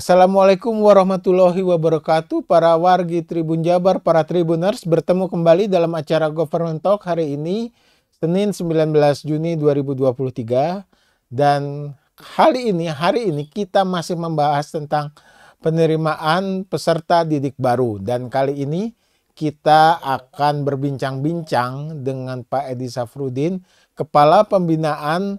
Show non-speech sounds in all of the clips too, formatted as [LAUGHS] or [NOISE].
Assalamualaikum warahmatullahi wabarakatuh para wargi Tribun Jabar, para Tribuners bertemu kembali dalam acara Government Talk hari ini Senin 19 Juni 2023 dan kali ini hari ini kita masih membahas tentang penerimaan peserta didik baru dan kali ini kita akan berbincang-bincang dengan Pak Edi Safrudin, Kepala Pembinaan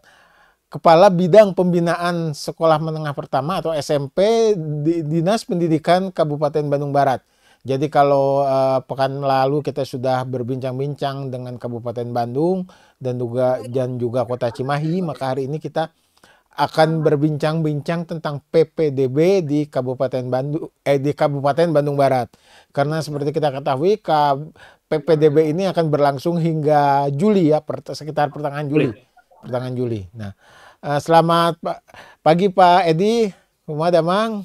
Kepala Bidang Pembinaan Sekolah Menengah Pertama atau SMP di Dinas Pendidikan Kabupaten Bandung Barat. Jadi kalau uh, pekan lalu kita sudah berbincang-bincang dengan Kabupaten Bandung dan juga dan juga Kota Cimahi, maka hari ini kita akan berbincang-bincang tentang PPDB di Kabupaten Bandung eh di Kabupaten Bandung Barat. Karena seperti kita ketahui PPDB ini akan berlangsung hingga Juli ya, sekitar pertengahan Juli. Pertengahan Juli. Nah, Eh, selamat pagi Pak Edi, Rumah Damang.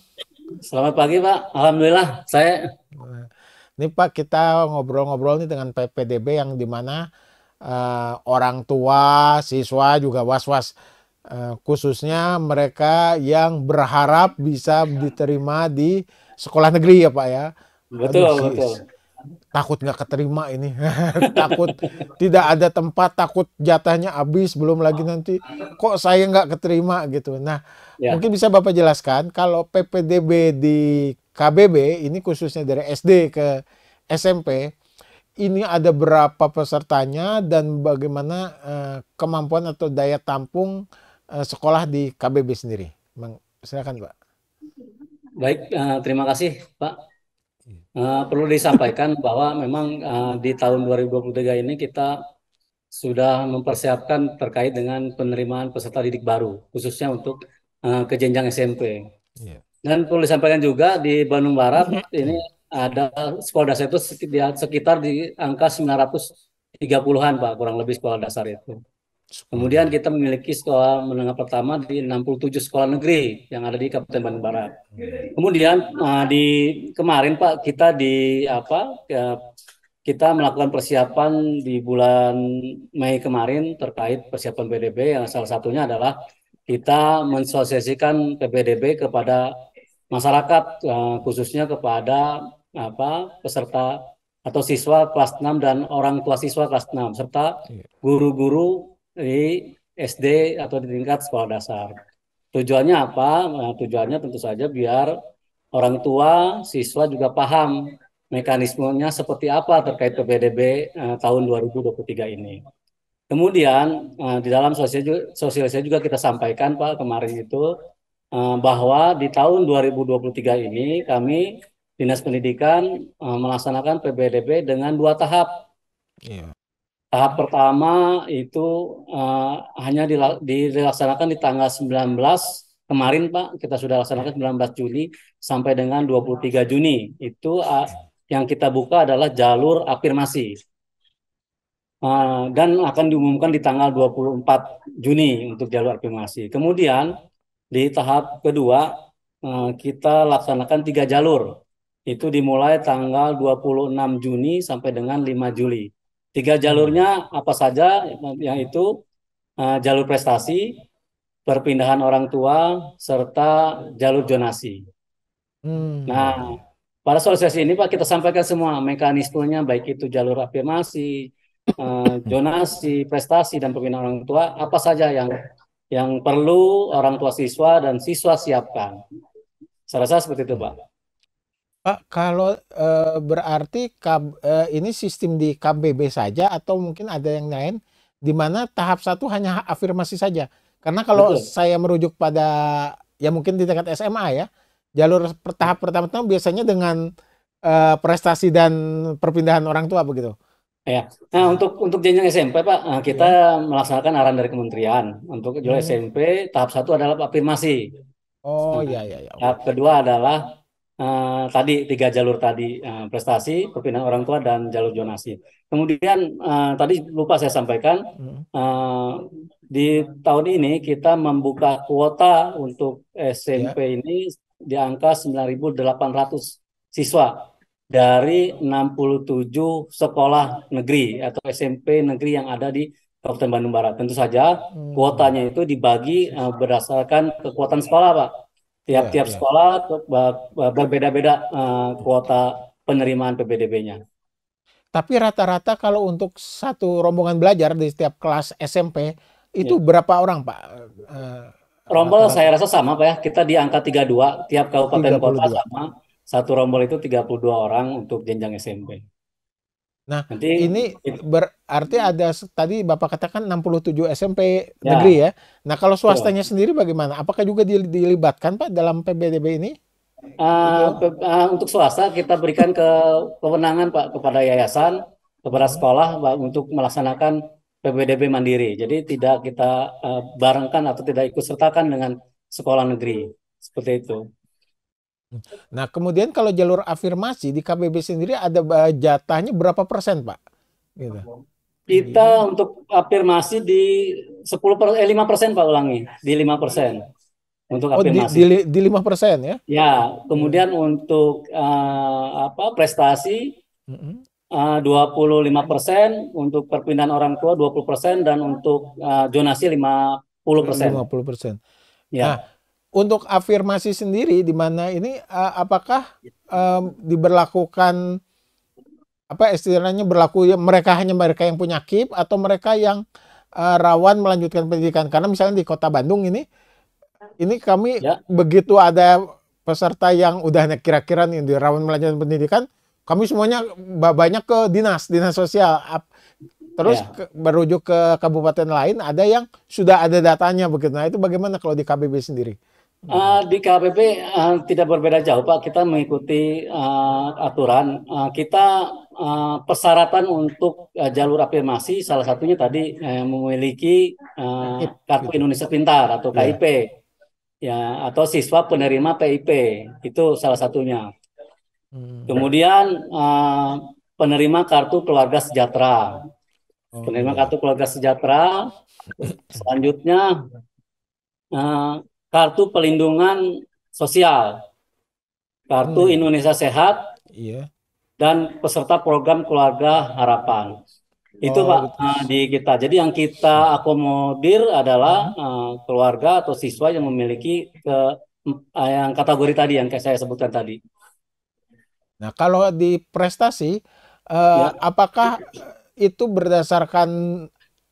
Selamat pagi Pak, Alhamdulillah saya. Ini Pak kita ngobrol-ngobrol nih dengan PPDB yang dimana uh, eh, orang tua, siswa juga was-was. Uh, khususnya mereka yang berharap bisa diterima di sekolah negeri ya Pak ya. Betul, Aduh, betul takut nggak keterima ini [LAUGHS] takut tidak ada tempat takut jatahnya habis belum lagi nanti kok saya nggak keterima gitu nah ya. mungkin bisa bapak jelaskan kalau PPDB di KBB ini khususnya dari SD ke SMP ini ada berapa pesertanya dan bagaimana uh, kemampuan atau daya tampung uh, sekolah di KBB sendiri silakan pak baik uh, terima kasih pak Uh, perlu disampaikan bahwa memang uh, di tahun 2023 ini kita sudah mempersiapkan terkait dengan penerimaan peserta didik baru, khususnya untuk uh, ke jenjang SMP. Yeah. Dan perlu disampaikan juga di Bandung Barat mm-hmm. ini ada sekolah dasar itu sekitar di angka 930-an Pak, kurang lebih sekolah dasar itu. Kemudian kita memiliki sekolah menengah pertama di 67 sekolah negeri yang ada di Kabupaten Bandung Barat. Kemudian eh, di kemarin Pak kita di apa kita melakukan persiapan di bulan Mei kemarin terkait persiapan PDB yang salah satunya adalah kita mensosiasikan PBDB kepada masyarakat eh, khususnya kepada apa peserta atau siswa kelas 6 dan orang tua siswa kelas 6 serta iya. guru-guru di SD atau di tingkat sekolah dasar. Tujuannya apa? Nah, tujuannya tentu saja biar orang tua, siswa juga paham mekanismenya seperti apa terkait PPDB eh, tahun 2023 ini. Kemudian eh, di dalam sosialisasi juga kita sampaikan Pak kemarin itu eh, bahwa di tahun 2023 ini kami Dinas Pendidikan eh, melaksanakan PPDB dengan dua tahap. Yeah. Tahap pertama itu uh, hanya dilaksanakan di tanggal 19 kemarin Pak, kita sudah laksanakan 19 Juli sampai dengan 23 Juni. Itu uh, yang kita buka adalah jalur afirmasi. Uh, dan akan diumumkan di tanggal 24 Juni untuk jalur afirmasi. Kemudian di tahap kedua uh, kita laksanakan tiga jalur. Itu dimulai tanggal 26 Juni sampai dengan 5 Juli Tiga hmm. jalurnya apa saja Yang uh, jalur prestasi, perpindahan orang tua, serta jalur jonasi. Hmm. Nah, pada sosialisasi ini Pak kita sampaikan semua mekanismenya baik itu jalur afirmasi, uh, [COUGHS] jonasi, prestasi dan perpindahan orang tua apa saja yang yang perlu orang tua siswa dan siswa siapkan. Saya rasa seperti itu Pak. Pak, kalau e, berarti kab e, ini sistem di KBB saja atau mungkin ada yang lain di mana tahap satu hanya afirmasi saja? Karena kalau Betul. saya merujuk pada ya mungkin di tingkat SMA ya, jalur per tahap pertama itu biasanya dengan, e, prestasi dan perpindahan orang tua begitu? Ya. Nah, untuk untuk jenjang SMP, Pak, kita ya. melaksanakan arahan dari kementerian. Untuk jenjang Hmm. SMP tahap satu adalah afirmasi. Oh, iya iya iya. tahap kedua adalah uh, tadi tiga jalur tadi uh, prestasi, perpindahan orang tua dan jalur jonasi. Kemudian uh, tadi lupa saya sampaikan uh, di tahun ini kita membuka kuota untuk SMP yeah. ini di angka 9.800 siswa dari 67 sekolah negeri atau SMP negeri yang ada di Kabupaten Bandung Barat. Tentu saja hmm. kuotanya itu dibagi uh, berdasarkan kekuatan sekolah, Pak Tiap-tiap ya, ya. sekolah ya. berbeda-beda eh, kuota penerimaan PBDB-nya. Tapi rata-rata kalau untuk satu rombongan belajar di setiap kelas SMP itu ya. berapa orang, Pak? Uh, rombol rata -rata. saya rasa sama, Pak ya. Kita di angka 32 tiap kabupaten 32. kota sama. Satu rombol itu 32 orang untuk jenjang SMP. Nah, Nanti, ini berarti ada tadi Bapak katakan 67 SMP ya. negeri ya. Nah, kalau swastanya so. sendiri bagaimana? Apakah juga dilibatkan Pak dalam PBDB ini? Uh, pe uh, untuk swasta kita berikan ke kewenangan Pak kepada yayasan, kepada sekolah Pak untuk melaksanakan PBDB mandiri. Jadi tidak kita uh, barengkan atau tidak ikut sertakan dengan sekolah negeri. Seperti itu. Hmm. Nah, kemudian kalau jalur afirmasi di KBB sendiri ada eh, jatahnya berapa persen, Pak? Gitu. Kita Jadi, untuk afirmasi di 10 per, eh, 5 persen, Pak ulangi, di 5 persen. Untuk oh, Di, di, di 5 persen ya? Ya, kemudian hmm. untuk uh, apa prestasi -hmm. Eh, uh, 25 persen, untuk perpindahan orang tua 20 persen, dan untuk uh, jonasi 50 persen. 50 persen. Ya. Nah, untuk afirmasi sendiri di mana ini uh, apakah um, diberlakukan apa istilahnya berlaku ya, mereka hanya mereka yang punya KIP atau mereka yang uh, rawan melanjutkan pendidikan karena misalnya di kota Bandung ini ini kami ya. begitu ada peserta yang udah kira-kira nih di rawan melanjutkan pendidikan kami semuanya banyak ke dinas dinas sosial terus ya. ke, berujuk ke kabupaten lain ada yang sudah ada datanya begitu nah itu bagaimana kalau di KBB sendiri Uh, di KPP uh, eh, tidak berbeda jauh Pak. Kita mengikuti uh, aturan. Uh, kita uh, persyaratan untuk uh, jalur afirmasi salah satunya tadi uh, memiliki uh, kartu Indonesia Pintar atau iya. KIP yeah. ya atau siswa penerima PIP itu salah satunya. Hmm. Kemudian uh, penerima kartu keluarga sejahtera. Oh, penerima iya. kartu keluarga sejahtera. [COUGHS] Selanjutnya uh, kartu pelindungan sosial, kartu hmm. Indonesia Sehat, iya. dan peserta program keluarga harapan. Itu oh, Pak betul. Gitu. Eh, di kita. Jadi yang kita akomodir adalah hmm. Eh, keluarga atau siswa yang memiliki ke eh, yang kategori tadi yang saya sebutkan tadi. Nah, kalau di prestasi ya. apakah itu berdasarkan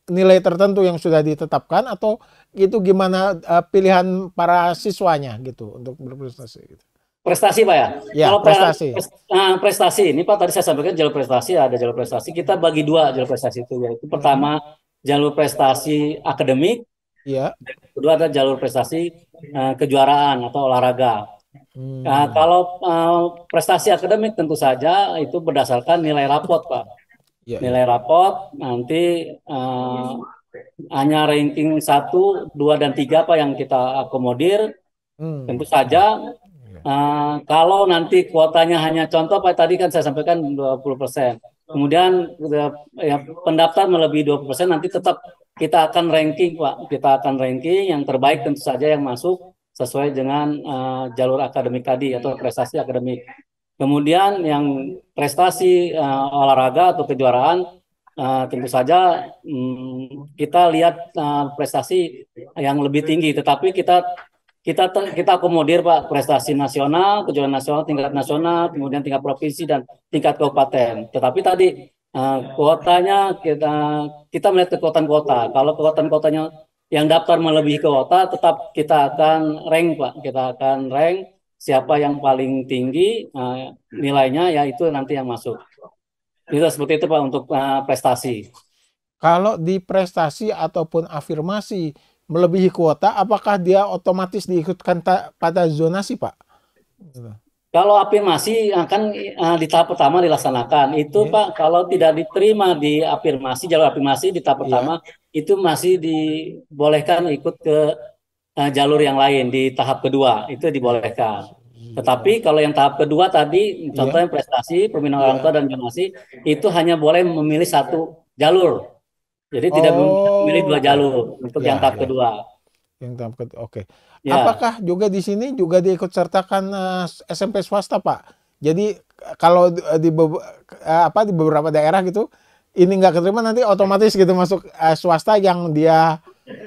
nilai tertentu yang sudah ditetapkan atau itu gimana uh, pilihan para siswanya gitu untuk berprestasi gitu. Prestasi Pak ya? Ya, Kalau prestasi. Eh, prestasi ini Pak tadi saya sampaikan jalur prestasi ada jalur prestasi. Kita bagi dua jalur prestasi itu yaitu pertama jalur prestasi akademik. Iya. kedua ada jalur prestasi uh, kejuaraan atau olahraga. Hmm. Nah, kalau uh, prestasi akademik tentu saja itu berdasarkan nilai rapot Pak. Ya, nilai rapot nanti uh, hanya ranking 1, 2, dan 3 apa yang kita akomodir. Hmm. Tentu saja uh, kalau nanti kuotanya hanya contoh Pak tadi kan saya sampaikan 20 persen. Kemudian eh, ya, pendaftar melebihi 20 persen nanti tetap kita akan ranking Pak. Kita akan ranking yang terbaik tentu saja yang masuk sesuai dengan uh, jalur akademik tadi atau prestasi akademik. Kemudian yang prestasi uh, olahraga atau kejuaraan Eh, tentu saja um, kita lihat uh, prestasi yang lebih tinggi, tetapi kita kita kita akomodir pak prestasi nasional, kejuaraan nasional, tingkat nasional, kemudian tingkat provinsi dan tingkat kabupaten. Tetapi tadi uh, kuotanya kita kita melihat kekuatan kota. Kalau kekuatan kotanya yang daftar melebihi kuota, tetap kita akan rank pak, kita akan rank siapa yang paling tinggi uh, nilainya yaitu nanti yang masuk. Bisa seperti itu Pak untuk uh, prestasi. Kalau di prestasi ataupun afirmasi melebihi kuota, apakah dia otomatis diikutkan pada zonasi Pak? Kalau afirmasi akan uh, di tahap pertama dilaksanakan. Itu yeah. Pak, kalau tidak diterima di afirmasi jalur afirmasi di tahap iya. pertama yeah. itu masih dibolehkan ikut ke uh, jalur yang lain di tahap kedua. Itu dibolehkan. Iya. Tetapi kalau yang tahap kedua tadi, contohnya iya. prestasi, permintaan iya. orang tua dan donasi, itu hanya boleh memilih satu jalur. Jadi oh. tidak memilih dua jalur untuk ya, yang tahap ya. kedua. Yang tahap kedua, oke. Okay. Ya. Apakah juga di sini juga diikut sertakan uh, eh, SMP swasta, Pak? Jadi kalau di eh, eh, apa di beberapa daerah gitu, ini nggak keterima nanti otomatis gitu masuk uh, swasta yang dia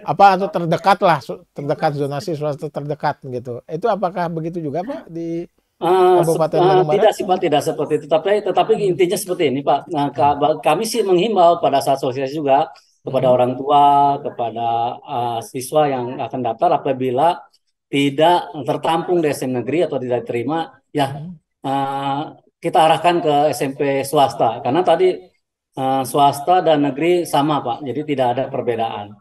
apa atau terdekat lah terdekat zonasi swasta terdekat gitu itu apakah begitu juga pak di eh, Kabupaten uh, uh, Tidak sih Pak, tidak seperti itu. Tapi, tetapi intinya seperti ini Pak. Nah, kami sih menghimbau pada saat sosialisasi juga kepada hmm. orang tua, kepada uh, siswa yang akan daftar apabila tidak tertampung di SMP negeri atau tidak terima ya uh, kita arahkan ke SMP swasta. Karena tadi uh, swasta dan negeri sama Pak, jadi tidak ada perbedaan.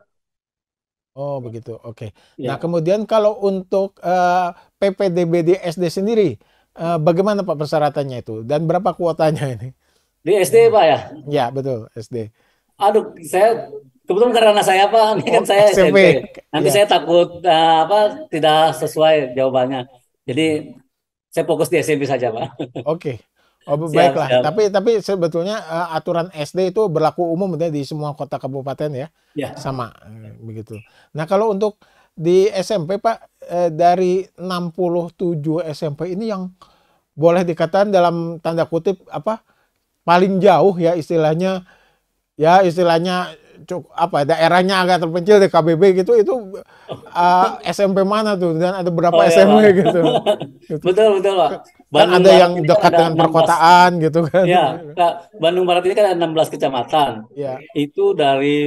Oh gitu. begitu, oke. Okay. Ya. Nah kemudian kalau untuk uh, eh, PPDB di SD sendiri, uh, bagaimana pak persyaratannya itu dan berapa kuotanya ini? Di SD pak ya? Ya betul SD. Aduh, saya kebetulan karena saya apa, [LAUGHS] ini kan oh, kan saya SMP. SMP. Nanti ya. saya takut uh, apa tidak sesuai jawabannya. Jadi saya fokus di SMP saja pak. Oke. Okay. Oh siap, baiklah. Siap. Tapi tapi sebetulnya uh, aturan SD itu berlaku umum ya, di semua kota kabupaten ya. ya. Sama eh, begitu. Nah, kalau untuk di SMP Pak eh, dari 67 SMP ini yang boleh dikatakan dalam tanda kutip apa paling jauh ya istilahnya ya istilahnya cukup apa daerahnya agak terpencil di KBB gitu itu uh, SMP mana tuh dan ada berapa oh, SMP iya, gitu. [LAUGHS] Betul betul Pak. kan ada yang kan dekat ada dengan 16, perkotaan gitu kan. ya nah, Bandung Barat ini kan ada 16 kecamatan. Iya. Itu dari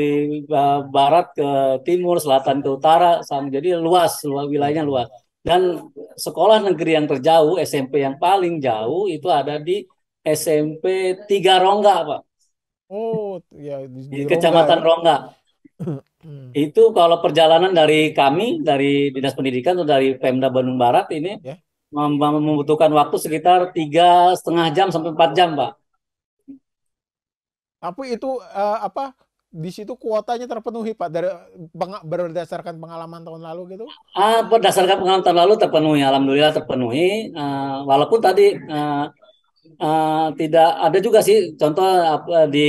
uh, barat ke timur, selatan ke utara, sama jadi luas, luas wilayahnya luas. Dan sekolah negeri yang terjauh, SMP yang paling jauh itu ada di SMP Tiga Rongga, Pak. Oh, ya di, di, di Kecamatan ya. Rongga. Hmm. itu kalau perjalanan dari kami dari Dinas Pendidikan atau dari Pemda Bandung Barat ini ya. membutuhkan waktu sekitar tiga setengah jam sampai empat jam, Pak. Tapi itu uh, apa di situ kuotanya terpenuhi Pak dari berdasarkan pengalaman tahun lalu gitu? Ah, berdasarkan pengalaman tahun lalu terpenuhi, alhamdulillah terpenuhi. Uh, walaupun tadi uh, Uh, tidak ada juga sih contoh apa di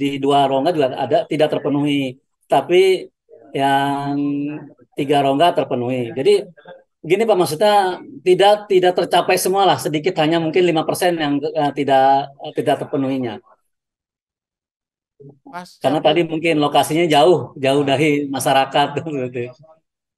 di dua rongga juga ada tidak terpenuhi tapi yang tiga rongga terpenuhi jadi gini pak maksudnya tidak tidak tercapai semua lah sedikit hanya mungkin lima persen yang uh, tidak tidak terpenuhinya Mas, karena tadi mungkin lokasinya jauh jauh dari masyarakat [LAUGHS]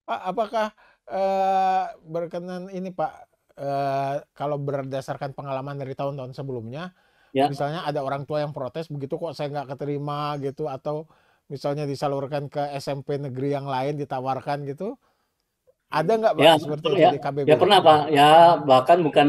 Pak apakah uh, berkenan ini Pak Eh, kalau berdasarkan pengalaman dari tahun-tahun sebelumnya, ya. misalnya ada orang tua yang protes begitu kok saya nggak keterima gitu atau misalnya disalurkan ke SMP negeri yang lain ditawarkan gitu ada nggak ya, seperti ya, di KBB? Ya pernah pak ya bahkan bukan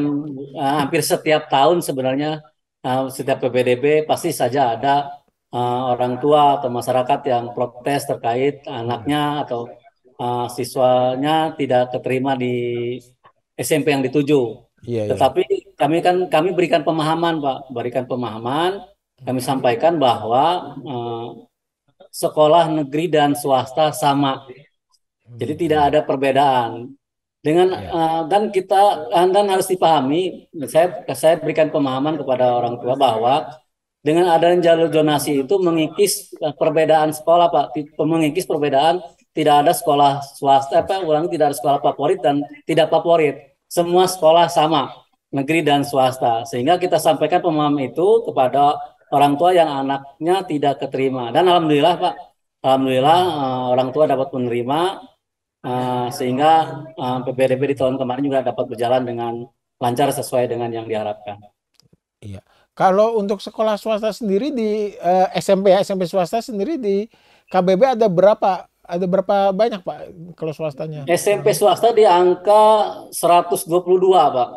uh, hampir setiap tahun sebenarnya uh, setiap PPDB pasti saja ada uh, orang tua atau masyarakat yang protes terkait anaknya atau uh, siswanya tidak keterima di SMP yang dituju. Iya, iya. Tetapi iya. kami kan kami berikan pemahaman, Pak, berikan pemahaman, kami sampaikan bahwa eh, sekolah negeri dan swasta sama. Jadi hmm. tidak ada perbedaan. Dengan ya. uh, dan kita dan harus dipahami, saya saya berikan pemahaman kepada orang tua bahwa dengan adanya jalur zonasi itu mengikis eh, perbedaan sekolah Pak, mengikis perbedaan tidak ada sekolah swasta apa ulang tidak ada sekolah favorit dan tidak favorit semua sekolah sama negeri dan swasta sehingga kita sampaikan pemahaman itu kepada orang tua yang anaknya tidak keterima dan alhamdulillah pak alhamdulillah uh, orang tua dapat menerima uh, sehingga uh, eh, PPDB di tahun kemarin juga dapat berjalan dengan lancar sesuai dengan yang diharapkan. Iya. Kalau untuk sekolah swasta sendiri di uh, SMP ya SMP swasta sendiri di KBB ada berapa ada berapa banyak Pak kalau swastanya? SMP swasta di angka 122 Pak.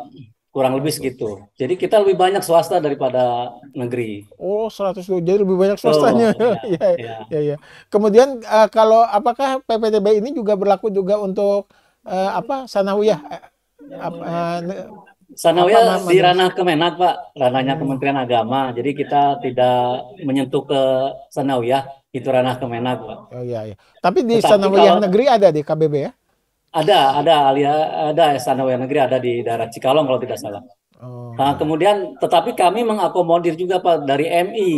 Kurang lebih segitu. Jadi kita lebih banyak swasta daripada negeri. Oh, 100 jadi lebih banyak swastanya. Oh, ya, ya. Ya, ya. Kemudian uh, kalau apakah PPTB ini juga berlaku juga untuk uh, apa? Sanawiyah? Eh, Sanawiyah di ranah Kemenak, Pak. Ranahnya Kementerian Agama. Jadi kita tidak menyentuh ke Sanawiyah itu ranah Kemenag, Pak. Oh iya iya. Tapi di Sanawiyah Negeri ada di KBB ya? Ada, ada alia, ada Istana Negeri ada di daerah Cikalong kalau tidak salah. Oh. Nah, kemudian tetapi kami mengakomodir juga Pak dari MI.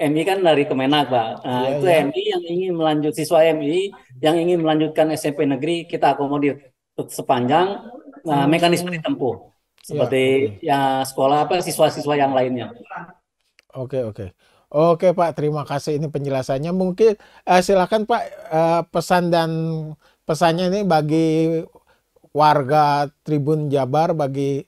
MI kan dari Kemenag, Pak. Nah, ya, itu ya. MI yang ingin melanjut siswa MI yang ingin melanjutkan SMP negeri kita akomodir sepanjang nah, hmm. mekanisme ditempuh iya, seperti ya, ya sekolah apa siswa-siswa yang lainnya. Oke, okay, oke. Okay. Oke Pak, terima kasih ini penjelasannya. Mungkin eh, silakan Pak eh, pesan dan pesannya ini bagi warga Tribun Jabar, bagi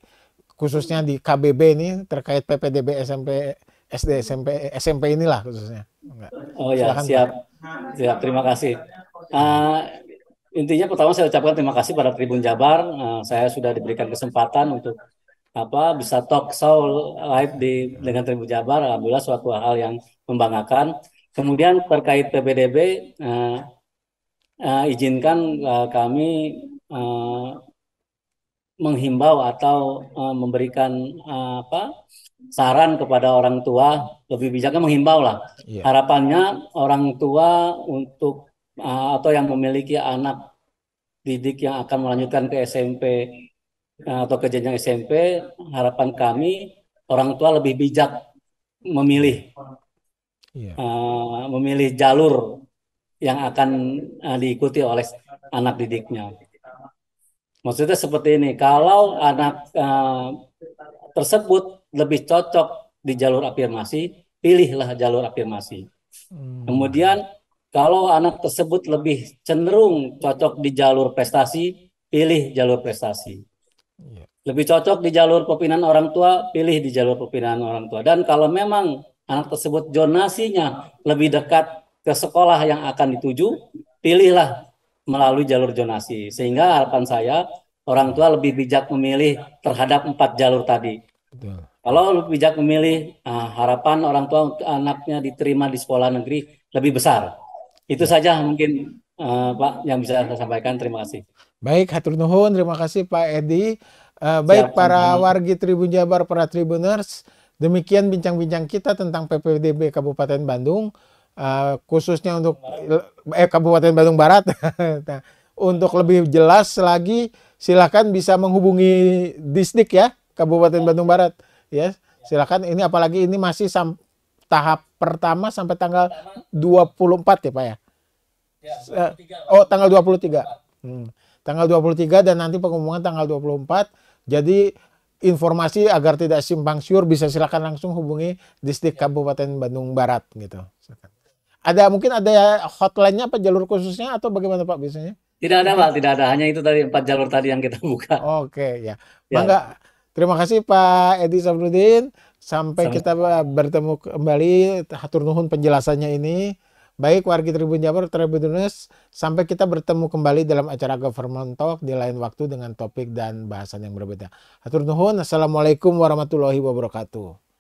khususnya di KBB ini terkait PPDB SMP SD SMP SMP inilah khususnya. Enggak. Oh ya, silakan, siap. Pak. Siap, ya, terima kasih. Uh, intinya pertama saya ucapkan terima kasih pada Tribun Jabar. Eh, saya sudah diberikan kesempatan untuk apa bisa talk show live di dengan Tribu Jabar alhamdulillah suatu hal yang membanggakan kemudian terkait PBDB uh, eh, uh, eh, izinkan uh, kami uh, menghimbau atau uh, memberikan uh, apa saran kepada orang tua lebih bijaknya menghimbau lah yeah. harapannya orang tua untuk uh, atau yang memiliki anak didik yang akan melanjutkan ke SMP Eh, atau ke jenjang SMP, harapan kami orang tua lebih bijak memilih yeah. Iya. uh, memilih jalur yang akan uh, diikuti oleh anak didiknya. Maksudnya seperti ini, kalau anak uh, tersebut lebih cocok di jalur afirmasi, pilihlah jalur afirmasi. Hmm. Kemudian kalau anak tersebut lebih cenderung cocok di jalur prestasi, pilih jalur prestasi lebih cocok di jalur pimpinan orang tua, pilih di jalur pimpinan orang tua. Dan kalau memang anak tersebut jonasinya lebih dekat ke sekolah yang akan dituju, pilihlah melalui jalur jonasi. Sehingga harapan saya orang tua lebih bijak memilih terhadap empat jalur tadi. Betul. Kalau lebih bijak memilih, nah, harapan orang tua untuk anaknya diterima di sekolah negeri lebih besar. Itu saja mungkin uh, Pak yang bisa saya sampaikan. Terima kasih. Baik, hatur nuhun. Terima kasih Pak Edi. Eh, baik Siap, para sama. wargi Tribun Jabar, para Tribuners, demikian bincang-bincang kita tentang PPDB Kabupaten Bandung, uh, khususnya untuk eh Kabupaten Bandung Barat. [LAUGHS] nah, untuk lebih jelas lagi, silakan bisa menghubungi Disdik ya, Kabupaten ya. Bandung Barat. Ya, yes. silakan. Ini apalagi ini masih tahap pertama sampai tanggal puluh 24 ya Pak ya? ya 23, oh tanggal 23. 24. Hmm. Tanggal 23 dan nanti pengumuman tanggal 24 jadi informasi agar tidak simpang siur bisa silakan langsung hubungi Distrik ya. Kabupaten Bandung Barat gitu. Ada mungkin ada hotline-nya apa jalur khususnya atau bagaimana Pak biasanya? Tidak ada Pak, tidak ada. Hanya itu tadi empat jalur tadi yang kita buka. Oke ya. ya. Mangga terima kasih Pak Edi Sabrudin sampai Sama. kita bertemu kembali hatur nuhun penjelasannya ini. Baik wargi Tribun Jabar, Tribuners, sampai kita bertemu kembali dalam acara Government Talk di lain waktu dengan topik dan bahasan yang berbeda. Hatur nuhun, Assalamualaikum warahmatullahi wabarakatuh.